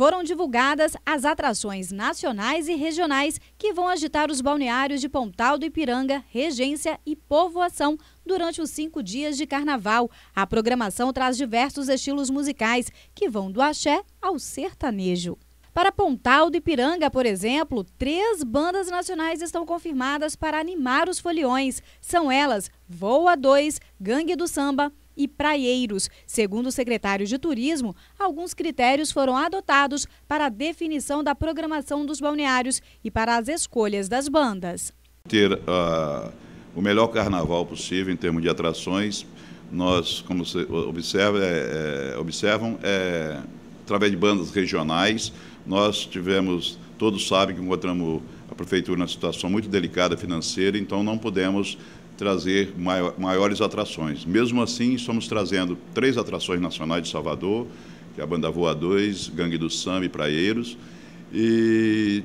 foram divulgadas as atrações nacionais e regionais que vão agitar os balneários de Pontal do Ipiranga, Regência e Povoação durante os cinco dias de carnaval. A programação traz diversos estilos musicais que vão do axé ao sertanejo. Para Pontal do Ipiranga, por exemplo, três bandas nacionais estão confirmadas para animar os foliões. São elas Voa 2, Gangue do Samba, e praieiros. Segundo o secretário de Turismo, alguns critérios foram adotados para a definição da programação dos balneários e para as escolhas das bandas. Ter uh, o melhor carnaval possível em termos de atrações, nós, como vocês observa, é, é, observam, é, através de bandas regionais, nós tivemos, todos sabem que encontramos a prefeitura numa situação muito delicada financeira, então não podemos trazer maiores atrações. Mesmo assim, estamos trazendo três atrações nacionais de Salvador, que é a Banda Voa 2, Gangue do Samba e Praeiros, e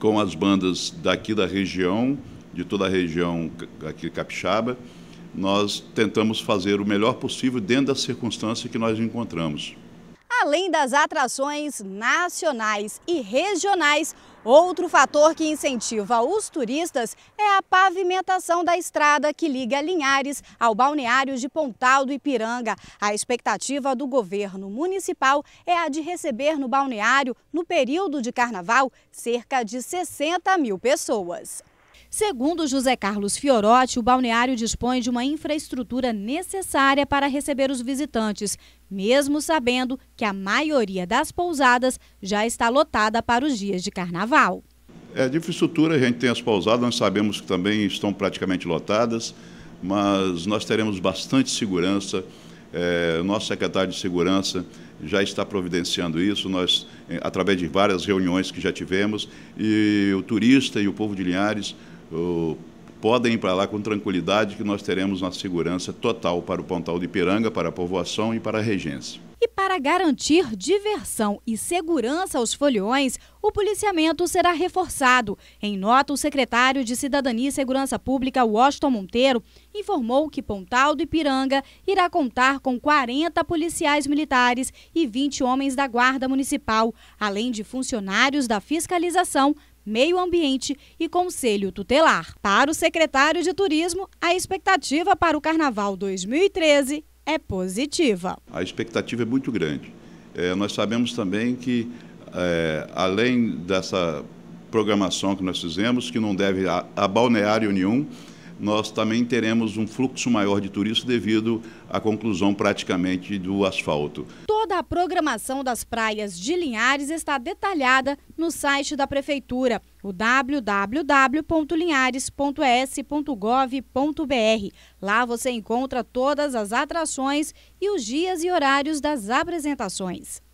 com as bandas daqui da região, de toda a região aqui capixaba, nós tentamos fazer o melhor possível dentro da circunstância que nós encontramos. Além das atrações nacionais e regionais, Outro fator que incentiva os turistas é a pavimentação da estrada que liga Linhares ao balneário de Pontal do Ipiranga. A expectativa do governo municipal é a de receber no balneário, no período de carnaval, cerca de 60 mil pessoas. Segundo José Carlos Fiorotti, o balneário dispõe de uma infraestrutura necessária para receber os visitantes, mesmo sabendo que a maioria das pousadas já está lotada para os dias de carnaval. É, de infraestrutura, a gente tem as pousadas, nós sabemos que também estão praticamente lotadas, mas nós teremos bastante segurança. É, o nosso secretário de Segurança já está providenciando isso, nós, através de várias reuniões que já tivemos, e o turista e o povo de Linhares podem ir para lá com tranquilidade, que nós teremos uma segurança total para o Pontal de Ipiranga, para a povoação e para a regência. E para garantir diversão e segurança aos foliões, o policiamento será reforçado. Em nota, o secretário de Cidadania e Segurança Pública, Washington Monteiro, informou que Pontal do Ipiranga irá contar com 40 policiais militares e 20 homens da Guarda Municipal, além de funcionários da fiscalização Meio Ambiente e Conselho Tutelar. Para o secretário de Turismo, a expectativa para o Carnaval 2013 é positiva. A expectativa é muito grande. É, nós sabemos também que, é, além dessa programação que nós fizemos, que não deve a, a balneário nenhum, nós também teremos um fluxo maior de turistas devido à conclusão praticamente do asfalto. Toda a programação das praias de Linhares está detalhada no site da Prefeitura, o www.linhares.es.gov.br. Lá você encontra todas as atrações e os dias e horários das apresentações.